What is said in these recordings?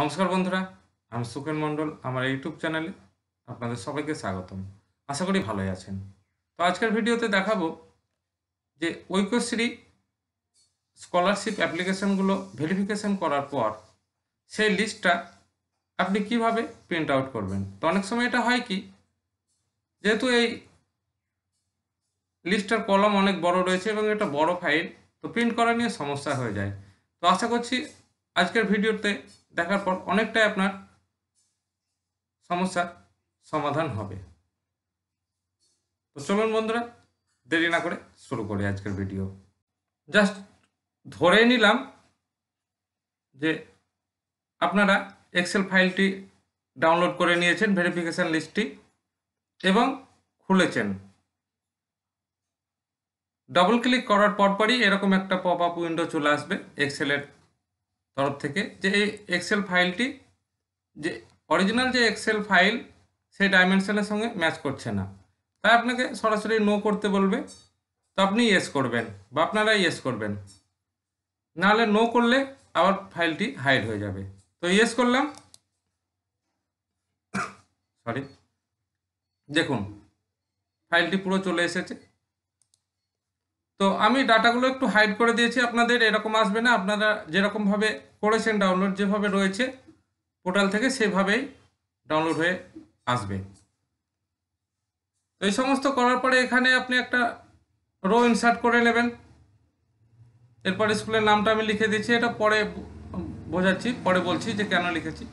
নমস্কার বন্ধুরা আমি সুখেন মণ্ডল আমার ইউটিউব চ্যানেলে আপনাদের সবাইকে স্বাগতম আশা করি ভালোই আছেন তো আজকের ভিডিওতে দেখাবো যে ঐক্যশ্রী স্কলারশিপ অ্যাপ্লিকেশনগুলো ভেরিফিকেশন করার পর সেই লিস্টটা আপনি কিভাবে প্রিন্ট আউট করবেন তো অনেক সময় এটা হয় কি যেহেতু এই লিস্টটার কলম অনেক বড় রয়েছে এবং এটা বড় ফাইল তো প্রিন্ট করা নিয়ে সমস্যা হয়ে যায় তো আশা করছি আজকের ভিডিওতে দেখার পর অনেকটাই আপনার সমস্যার সমাধান হবে তো চলুন বন্ধুরা দেরি না করে শুরু করি আজকের ভিডিও জাস্ট ধরে নিলাম যে আপনারা এক্সেল ফাইলটি ডাউনলোড করে নিয়েছেন ভেরিফিকেশান লিস্টটি এবং খুলেছেন ডবল ক্লিক করার পরপরই এরকম একটা পপ আপ উইন্ডো চলে আসবে এক্সেলের তরফ থেকে যে এই এক্সেল ফাইলটি যে অরিজিনাল যে এক্সেল ফাইল সেই ডাইমেনশনের সঙ্গে ম্যাচ করছে না তাই আপনাকে সরাসরি নো করতে বলবে তো আপনি ইয়েস করবেন বা আপনারা ইয়েস করবেন নাহলে নো করলে আবার ফাইলটি হাইড হয়ে যাবে তো ইয়েস করলাম সরি দেখুন ফাইলটি পুরো চলে এসেছে তো আমি ডাটাগুলো একটু হাইড করে দিয়েছি আপনাদের এরকম আসবে না আপনারা যেরকমভাবে করেছেন ডাউনলোড যেভাবে রয়েছে পোর্টাল থেকে সেভাবেই ডাউনলোড হয়ে আসবে তো এই সমস্ত করার পরে এখানে আপনি একটা রো ইনসার্ট করে নেবেন এরপর স্কুলের নামটা আমি লিখে দিয়েছি এটা পরে বোঝাচ্ছি পরে বলছি যে কেন লিখেছি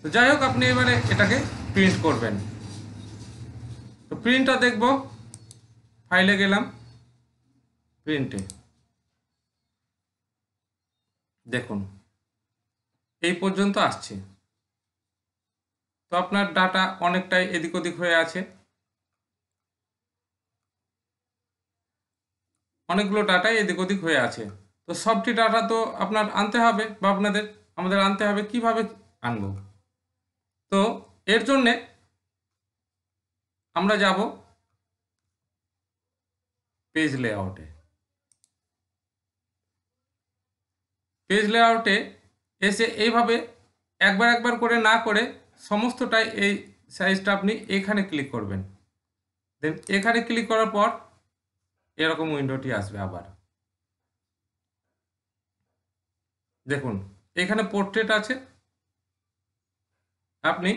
তো যাই হোক আপনি এবারে এটাকে প্রিন্ট করবেন তো প্রিন্টটা দেখব ফাইলে গেলাম প্রিন্টে দেখুন এই পর্যন্ত আসছে তো আপনার ডাটা অনেকটাই এদিক ওদিক হয়ে আছে অনেকগুলো ডাটাই এদিক ওদিক হয়ে আছে তো সবটি ডাটা তো আপনার আনতে হবে বা আপনাদের আমাদের আনতে হবে কিভাবে আনব তো এর জন্যে আমরা যাব পেজ লেআউটে পেজ লেআউটে এসে এইভাবে একবার একবার করে না করে সমস্তটাই এই সাইজটা আপনি এখানে ক্লিক করবেন দেন এখানে ক্লিক করার পর এরকম উইন্ডোটি আসবে আবার দেখুন এখানে পোর্ট্রেট আছে আপনি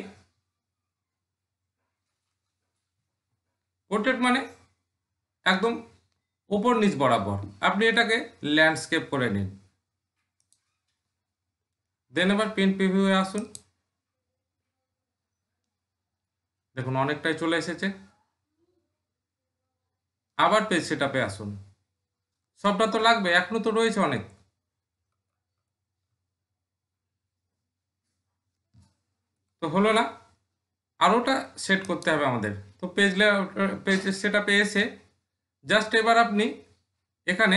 পোর্ট্রেট মানে একদম ওপর নিচ বরাবর আপনি এটাকে ল্যান্ডস্কেপ করে নিন দেন এবার পেন প্রিভিউ এ আসুন দেখুন অনেকটাই চলে এসেছে আবার পেজ সেটাপে আসুন সবটা তো লাগবে এখনো তো রয়েছে অনেক তো হলো না আরোটা সেট করতে হবে আমাদের তো পেজ পেজ সেটাপে এসে জাস্ট এবার আপনি এখানে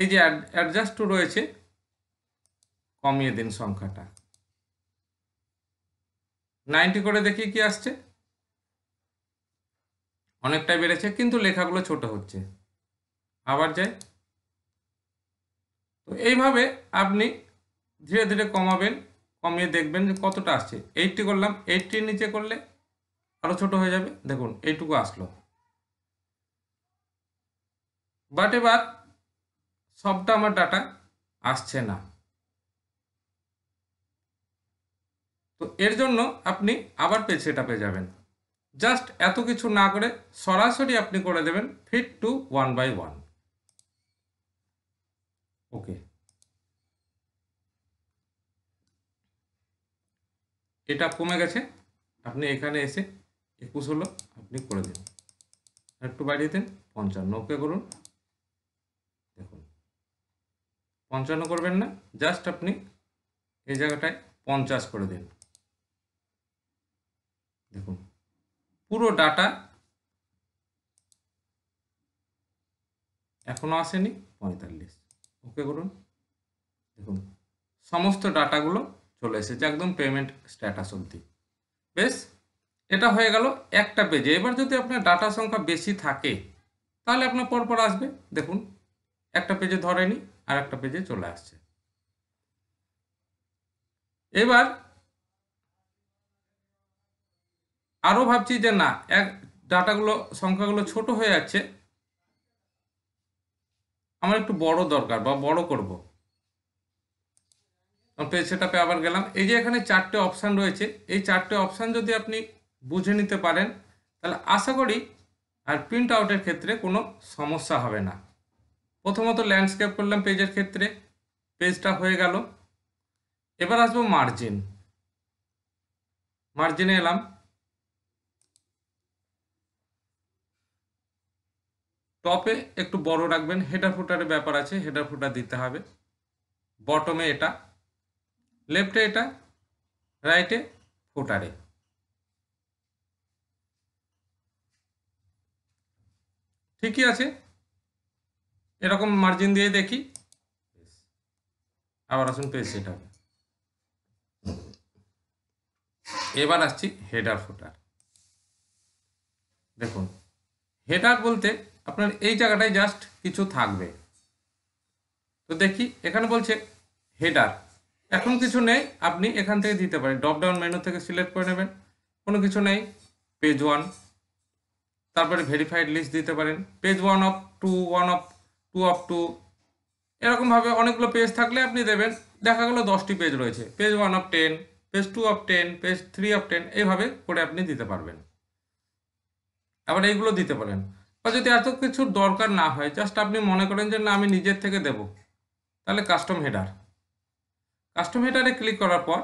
এই যে অ্যাডজাস্ট রয়েছে কমিয়ে দিন সংখ্যাটা নাইনটি করে দেখি কি আসছে অনেকটাই বেড়েছে কিন্তু লেখাগুলো ছোট হচ্ছে আবার যাই তো এইভাবে আপনি ধীরে ধীরে কমাবেন কমিয়ে দেখবেন যে কতটা আসছে এইটটি করলাম এইটটির নিচে করলে আরও ছোট হয়ে যাবে দেখুন এইটুকু আসলো বাট এবার সবটা আমার ডাটা আসছে না তো এর জন্য আপনি আবার পেজ সেটআপে যাবেন জাস্ট এত কিছু না করে সরাসরি আপনি করে দেবেন fit to one by one okay এটা কমে গেছে আপনি এখানে এসে একুশ হলো আপনি করে দিন একটু বাড়িয়ে দিন পঞ্চান্ন ওকে করুন দেখুন পঞ্চান্ন করবেন না জাস্ট আপনি এই জায়গাটায় পঞ্চাশ করে দিন দেখুন পুরো ডাটা এখনও আসেনি পঁয়তাল্লিশ ওকে করুন দেখুন সমস্ত ডাটাগুলো চলে এসেছে একদম পেমেন্ট স্ট্যাটাস অবধি বেশ এটা হয়ে গেল একটা পেজে এবার যদি আপনার ডাটা সংখ্যা বেশি থাকে তাহলে আপনার পরপর আসবে দেখুন একটা পেজে ধরেনি আর একটা পেজে চলে আসছে এবার আরও ভাবছি যে না এক ডাটাগুলো সংখ্যাগুলো ছোট হয়ে যাচ্ছে আমার একটু বড় দরকার বা বড় করব পেজ সেটাপে আবার গেলাম এই যে এখানে চারটে অপশান রয়েছে এই চারটে অপশান যদি আপনি বুঝে নিতে পারেন তাহলে আশা করি আর প্রিন্ট আউটের ক্ষেত্রে কোনো সমস্যা হবে না প্রথমত ল্যান্ডস্কেপ করলাম পেজের ক্ষেত্রে পেজটা হয়ে গেল এবার আসবো মার্জিন মার্জিনে এলাম টপে একটু বড় রাখবেন হেডার ফুটারের ব্যাপার আছে হেডার ফুটার দিতে হবে বটমে এটা লেফটে এটা রাইটে ফুটারে ঠিকই আছে এরকম মার্জিন দিয়ে দেখি আবার আসুন পেস এটা এবার আসছি হেডার ফুটার দেখুন হেডার বলতে আপনার এই জায়গাটায় জাস্ট কিছু থাকবে তো দেখি এখানে বলছে হেডার এখন কিছু নেই আপনি এখান থেকে দিতে পারেন ড্রপ ডাউন মেনু থেকে সিলেক্ট করে নেবেন কোনো কিছু নেই পেজ ওয়ান তারপরে ভেরিফাইড লিস্ট দিতে পারেন page one of two one of two of two এরকমভাবে অনেকগুলো পেজ থাকলে আপনি দেবেন দেখা গেলো দশটি পেজ রয়েছে page one of ten page two of ten page three of ten এইভাবে করে আপনি দিতে পারবেন আবার এইগুলো দিতে পারেন বা যদি এত কিছুর দরকার না হয় জাস্ট আপনি মনে করেন যে না আমি নিজের থেকে দেব তাহলে কাস্টম হেডার কাস্টম হেডারে ক্লিক করার পর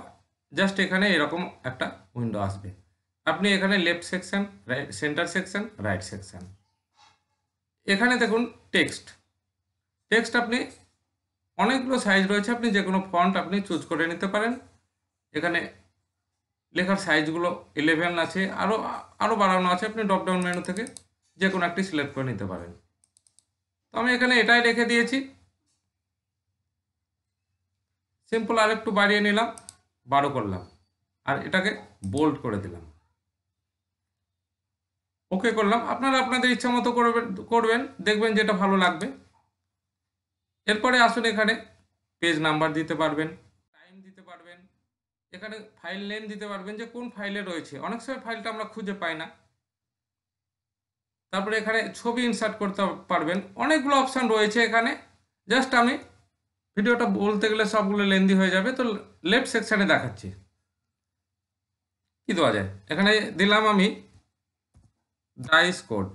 জাস্ট এখানে এরকম একটা উইন্ডো আসবে আপনি এখানে left section centre section right section এখানে দেখুন টেক্সট টেক্সট আপনি অনেকগুলো সাইজ রয়েছে আপনি যে কোনো ফন্ট আপনি চুজ করে নিতে পারেন এখানে লেখার সাইজগুলো ইলেভেন আছে আরও আরও বাড়ানো আছে আপনি ড্রপডাউন মেনু থেকে যে কোনো একটি সিলেক্ট করে নিতে পারেন তো আমি এখানে এটাই রেখে দিয়েছি সিম্পল আর একটু বাড়িয়ে নিলাম বারো করলাম আর এটাকে বোল্ড করে দিলাম ওকে করলাম আপনারা আপনাদের ইচ্ছা মতো করবেন করবেন দেখবেন যেটা ভালো লাগবে এরপরে আসুন এখানে পেজ নাম্বার দিতে পারবেন টাইম দিতে পারবেন এখানে ফাইল নেম দিতে পারবেন যে কোন ফাইলে রয়েছে অনেক সময় ফাইলটা আমরা খুঁজে পাই না তারপরে এখানে ছবি ইনসার্ট করতে পারবেন অনেকগুলো অপশান রয়েছে এখানে জাস্ট আমি ভিডিওটা বলতে গেলে সবগুলো লেন্দি হয়ে যাবে তো লেফট সেকশানে দেখাচ্ছি কী দেওয়া যায় এখানে দিলাম আমি ডাইস কোড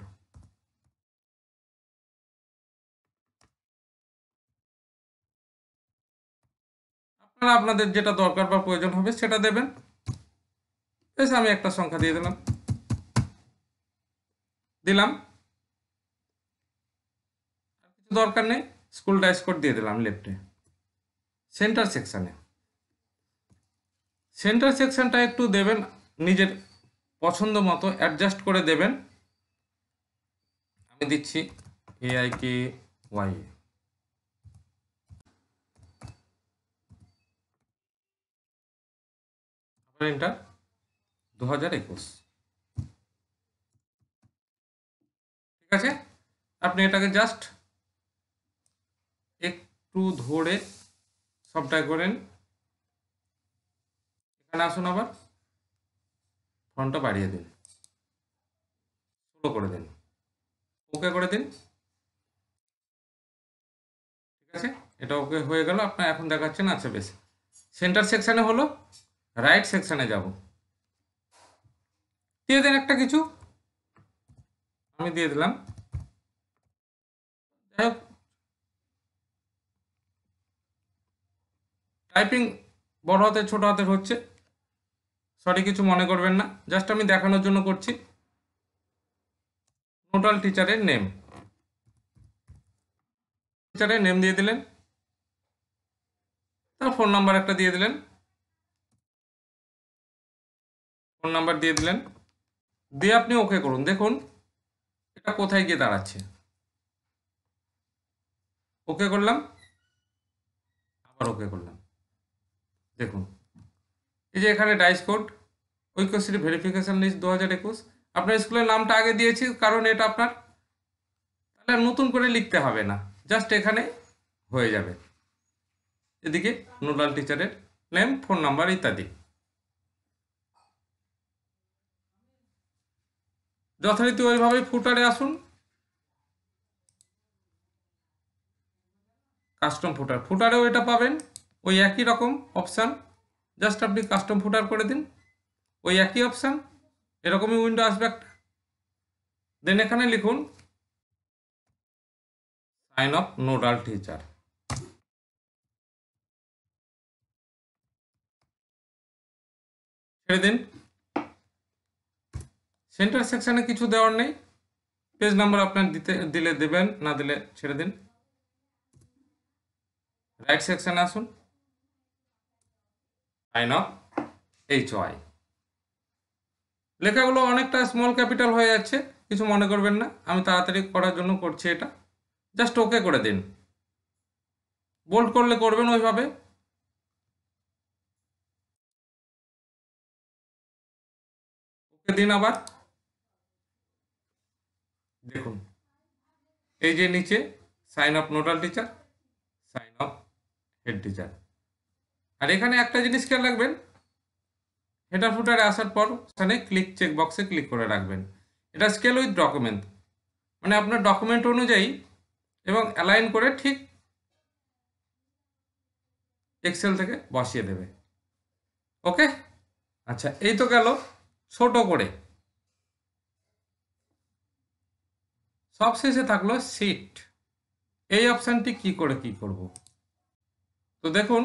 আপনারা আপনাদের যেটা দরকার বা প্রয়োজন হবে সেটা দেবেন বেশ আমি একটা সংখ্যা দিয়ে দিলাম দিলাম দরকার নেই স্কুল ড্রাইস কোড দিয়ে দিলাম লেফটে সেন্টার সেকশানে সেন্টার সেকশানটা একটু দেবেন নিজের পছন্দ মতো অ্যাডজাস্ট করে দেবেন আমি দিচ্ছি এআই কে ওয়াই এন্টার দু হাজার একুশ আছে আপনি এটাকে জাস্ট একটু ধরে সবটাই করেন এখানে আসুন আবার ফ্রন্টটা বাড়িয়ে দিন করে দিন ওকে করে দিন ঠিক আছে এটা ওকে হয়ে গেল আপনার এখন দেখাচ্ছেন আচ্ছা বেশ সেন্টার সেকশানে হলো রাইট সেকশানে যাব দিয়ে দেন একটা কিছু আমি দিয়ে দিলাম টাইপিং বড় হাতের ছোট হাতের হচ্ছে সরি কিছু মনে করবেন না জাস্ট আমি দেখানোর জন্য করছি টোটাল টিচারের নেম টিচারের নেম দিয়ে দিলেন তার ফোন নাম্বার একটা দিয়ে দিলেন ফোন নাম্বার দিয়ে দিলেন দিয়ে আপনি ওকে করুন দেখুন এটা কোথায় গিয়ে দাঁড়াচ্ছে ওকে করলাম আবার ওকে করলাম দেখুন এই যে এখানে DISE code Aikyashree verification list দু হাজার একুশ আপনার স্কুলের নামটা আগে দিয়েছি কারণ এটা আপনার তাহলে নতুন করে লিখতে হবে না জাস্ট এখানে হয়ে যাবে এদিকে নোডাল টিচারের নেম ফোন নাম্বার ইত্যাদি যথারীতি ওইভাবে ফুটারে আসুন কাস্টম ফুটার ফুটারেও এটা পাবেন ওই একই রকম অপশান জাস্ট আপনি কাস্টম ফুটার করে দিন ওই একই অপশান এরকমই উইন্ডো আসবে একটা দেন এখানে লিখুন সাইন অফ নোডাল টিচার ছেড়ে দিন সেন্টার সেকশানে কিছু দেওয়ার নেই পেজ নাম্বার আপনার দিতে দিলে দেবেন না দিলে ছেড়ে দিন রাইট সেকশানে আসুন আইন অফ এইচ ওয়াই লেখাগুলো অনেকটা স্মল ক্যাপিটাল হয়ে যাচ্ছে কিছু মনে করবেন না আমি তাড়াতাড়ি করার জন্য করছি এটা জাস্ট ওকে করে দিন বোল্ড করলে করবেন ওইভাবে ওকে দিন আবার দেখুন এই যে নিচে sign of nodal teacher sign of head teacher আর এখানে একটা জিনিস খেয়াল রাখবেন হেডার ফুটারে আসার পর ওখানে ক্লিক চেক বক্সে ক্লিক করে রাখবেন এটা স্কেল উইথ ডকুমেন্ট মানে আপনার ডকুমেন্ট অনুযায়ী এবং অ্যালাইন করে ঠিক এক্সেল থেকে বসিয়ে দেবে ওকে আচ্ছা এই তো গেল ছোট করে সবশেষে থাকলো সিট এই অপশানটি কি করে কি করব। তো দেখুন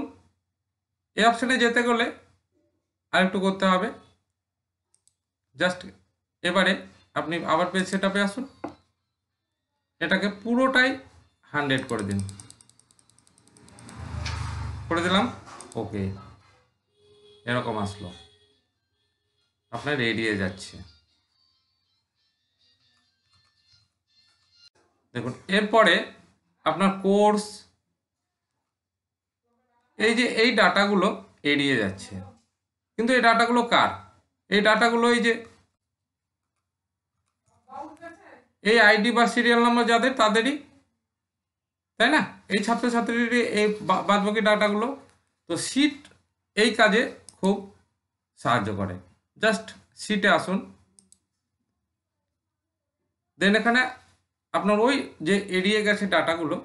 এই অপশানে যেতে গেলে আরেকটু করতে হবে জাস্ট এবারে আপনি আবার পেজ সেট আপে আসুন এটাকে পুরোটাই হান্ড্রেড করে দিন করে দিলাম ওকে এরকম আসলো আপনার এড়িয়ে যাচ্ছে দেখুন এরপরে আপনার কোর্স এই যে এই ডাটাগুলো এড়িয়ে যাচ্ছে কিন্তু এই ডাটাগুলো কার এই ডাটাগুলো এই যে এই আইডি বা সিরিয়াল নাম্বার যাদের তাদেরই তাই না এই ছাত্রছাত্রীর এই বাদবাকি ডাটাগুলো তো সিট এই কাজে খুব সাহায্য করে জাস্ট সিটে আসুন দেন এখানে আপনার ওই যে এড়িয়ে গেছে ডাটাগুলো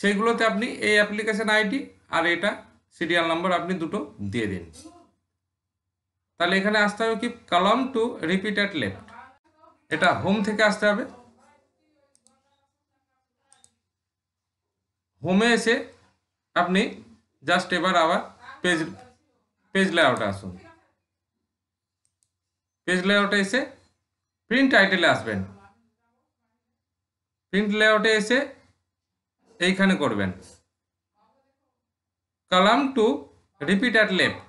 সেইগুলোতে আপনি এই অ্যাপ্লিকেশন আইডি আর এটা সিরিয়াল নাম্বার আপনি দুটো দিয়ে দিন তাহলে এখানে আসতে হবে কি column to repeat at left এটা হোম থেকে আসতে হবে হোমে এসে আপনি জাস্ট এবার আবার পেজ পেজ লেআউটে আসুন পেজ লেআউটে এসে প্রিন্ট টাইটেলে আসবেন প্রিন্ট লেআউটে এসে এইখানে করবেন column to repeat at left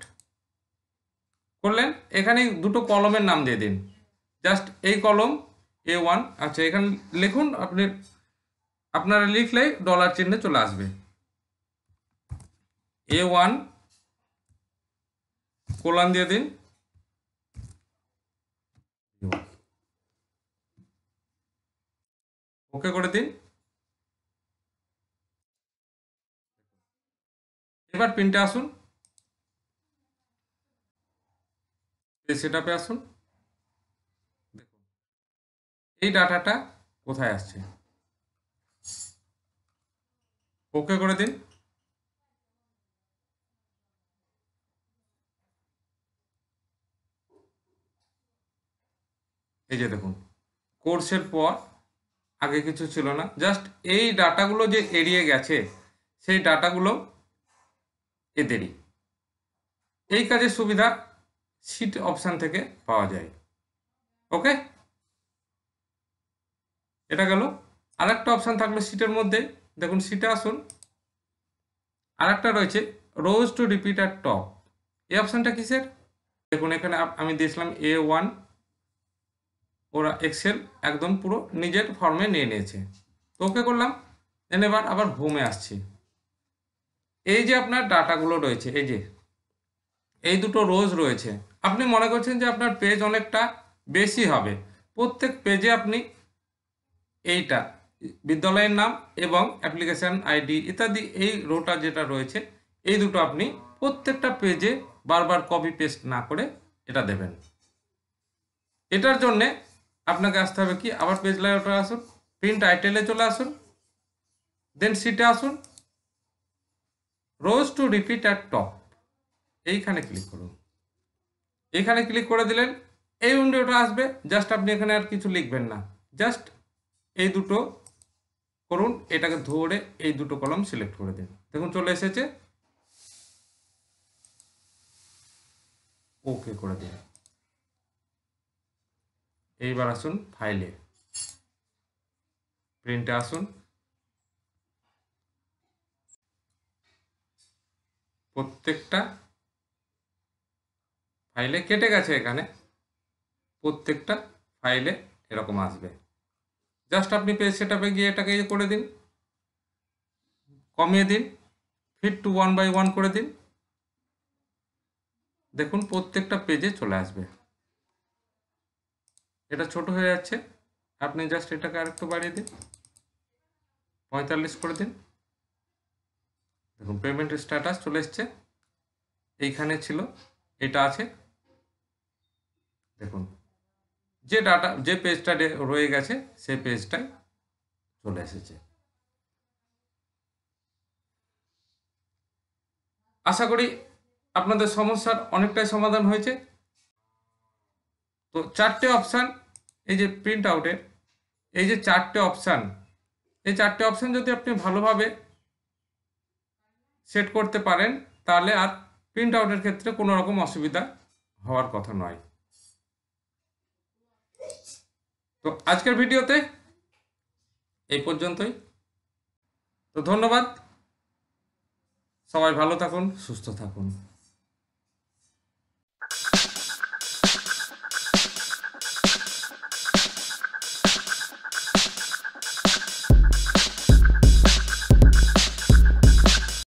করলেন এখানে দুটো কলমের নাম দিয়ে দিন জাস্ট এই কলম এ ওয়ান আচ্ছা এখানে লিখুন আপনি আপনারা লিখলে ডলার চিহ্নে চলে আসবে এ ওয়ান কোলান দিয়ে দিন ওকে করে দিন এবার প্রিন্টে আসুন সেটাপে আসুন দেখুন এই ডাটাটা কোথায় আসছে ওকে করে দিন এই যে দেখুন কোর্সের পর আগে কিছু ছিল না জাস্ট এই ডাটাগুলো যে এড়িয়ে গেছে সেই ডাটাগুলো এদেরই এই কাজের সুবিধা সিট অপশান থেকে পাওয়া যায় ওকে এটা গেল আরেকটা অপশান থাকলো সিটের মধ্যে দেখুন সিটে আসুন আরেকটা রয়েছে রোজ টু রিপিট আর টপ এই অপশানটা কিসের দেখুন এখানে আমি দিয়েছিলাম এ ওয়ান ওরা এক্সেল একদম পুরো নিজের ফর্মে নিয়ে নিয়েছে তো ওকে করলাম দেন এবার আবার হোমে আসছি এই যে আপনার ডাটাগুলো রয়েছে এই যে এই দুটো রোজ রয়েছে আপনি মনে করছেন যে আপনার পেজ অনেকটা বেশি হবে প্রত্যেক পেজে আপনি এইটা বিদ্যালয়ের নাম এবং অ্যাপ্লিকেশান আইডি ইত্যাদি এই রোটা যেটা রয়েছে এই দুটো আপনি প্রত্যেকটা পেজে বারবার কপি পেস্ট না করে এটা দেবেন এটার জন্যে আপনাকে আসতে হবে কি আবার পেজ লেআউটে আসুন প্রিন্ট আইটেলে চলে আসুন দেন সিটে আসুন rows to repeat at top এইখানে ক্লিক করুন এখানে ক্লিক করে দিলেন এই উইন্ডোটা আসবে জাস্ট আপনি এখানে আর কিছু লিখবেন না জাস্ট এই দুটো করুন এটাকে ধরে এই দুটো কলম সিলেক্ট করে দিন দেখুন চলে এসেছে ওকে করে দিন এইবার আসুন ফাইলে প্রিন্টে আসুন প্রত্যেকটা ফাইলে কেটে গেছে এখানে প্রত্যেকটা ফাইলে এরকম আসবে জাস্ট আপনি পেজ সেটাপে গিয়ে এটাকে ইয়ে করে দিন কমিয়ে দিন fit to one by one করে দিন দেখুন প্রত্যেকটা পেজে চলে আসবে এটা ছোট হয়ে যাচ্ছে আপনি জাস্ট এটাকে আরেকটু বাড়িয়ে দিন পঁয়তাল্লিশ করে দিন দেখুন পেমেন্ট স্ট্যাটাস চলে এসছে এইখানে ছিল এটা আছে দেখুন যে ডাটা যে পেজটা রয়ে গেছে সে পেজটাই চলে এসেছে আশা করি আপনাদের সমস্যার অনেকটাই সমাধান হয়েছে তো চারটে অপশান এই যে প্রিন্ট আউটের এই যে চারটে অপশান এই চারটে অপশান যদি আপনি ভালোভাবে সেট করতে পারেন তাহলে আর প্রিন্ট আউটের ক্ষেত্রে কোনো রকম অসুবিধা হওয়ার কথা নয় তো আজকের ভিডিওতে এই পর্যন্তই তো ধন্যবাদ সবাই ভালো থাকুন সুস্থ থাকুন